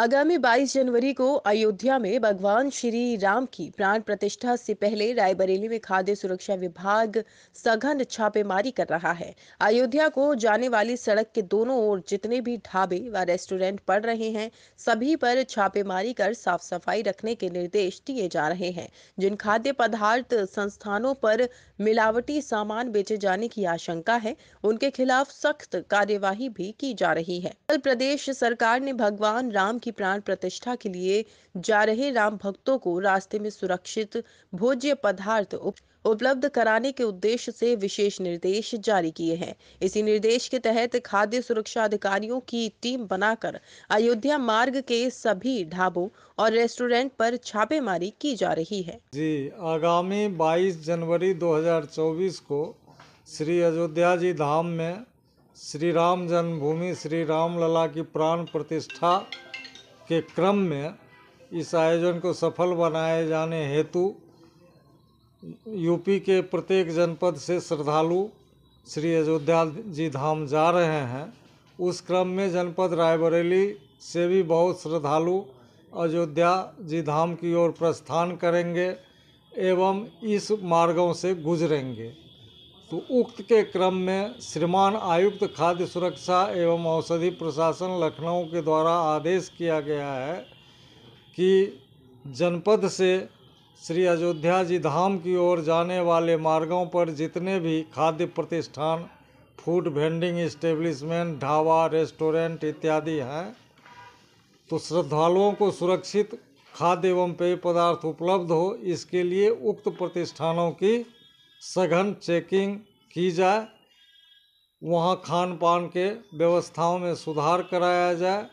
आगामी 22 जनवरी को अयोध्या में भगवान श्री राम की प्राण प्रतिष्ठा से पहले रायबरेली में खाद्य सुरक्षा विभाग सघन छापेमारी कर रहा है अयोध्या को जाने वाली सड़क के दोनों ओर जितने भी ढाबे व रेस्टोरेंट पड़ रहे हैं सभी पर छापेमारी कर साफ सफाई रखने के निर्देश दिए जा रहे हैं जिन खाद्य पदार्थ संस्थानों पर मिलावटी सामान बेचे जाने की आशंका है उनके खिलाफ सख्त कार्यवाही भी की जा रही है कल प्रदेश सरकार ने भगवान राम की की प्राण प्रतिष्ठा के लिए जा रहे राम भक्तों को रास्ते में सुरक्षित भोज्य पदार्थ उपलब्ध कराने के उद्देश्य से विशेष निर्देश जारी किए हैं इसी निर्देश के तहत खाद्य सुरक्षा अधिकारियों की टीम बनाकर अयोध्या मार्ग के सभी ढाबों और रेस्टोरेंट पर छापेमारी की जा रही है जी आगामी 22 जनवरी 2024 को श्री अयोध्या जी धाम में श्री राम जन्मभूमि श्री राम लला की प्राण प्रतिष्ठा के क्रम में इस आयोजन को सफल बनाए जाने हेतु यूपी के प्रत्येक जनपद से श्रद्धालु श्री अयोध्या जी धाम जा रहे हैं उस क्रम में जनपद रायबरेली से भी बहुत श्रद्धालु अयोध्या जी धाम की ओर प्रस्थान करेंगे एवं इस मार्गों से गुजरेंगे तो उक्त के क्रम में श्रीमान आयुक्त खाद्य सुरक्षा एवं औषधि प्रशासन लखनऊ के द्वारा आदेश किया गया है कि जनपद से श्री अयोध्या जी धाम की ओर जाने वाले मार्गों पर जितने भी खाद्य प्रतिष्ठान food vending establishment dhaba restaurant इत्यादि हैं तो श्रद्धालुओं को सुरक्षित खाद्य एवं पेय पदार्थ उपलब्ध हो इसके लिए उक्त प्रतिष्ठानों की सघन चेकिंग की जाए वहाँ खान पान के व्यवस्थाओं में सुधार कराया जाए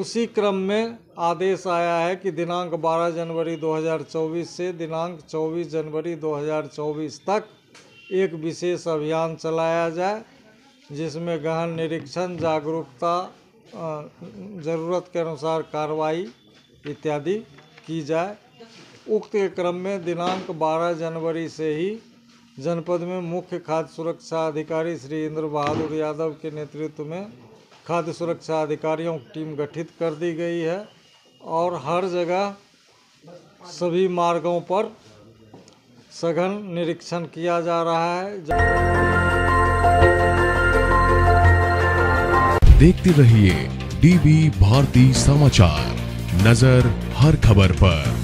उसी क्रम में आदेश आया है कि दिनांक 12 जनवरी 2024 से दिनांक 24 जनवरी 2024 तक एक विशेष अभियान चलाया जाए जिसमें गहन निरीक्षण जागरूकता ज़रूरत के अनुसार कार्रवाई इत्यादि की जाए उक्त क्रम में दिनांक 12 जनवरी से ही जनपद में मुख्य खाद्य सुरक्षा अधिकारी श्री इंद्र बहादुर यादव के नेतृत्व में खाद्य सुरक्षा अधिकारियों की टीम गठित कर दी गई है और हर जगह सभी मार्गों पर सघन निरीक्षण किया जा रहा है देखते रहिए डीवी भारती समाचार नजर हर खबर पर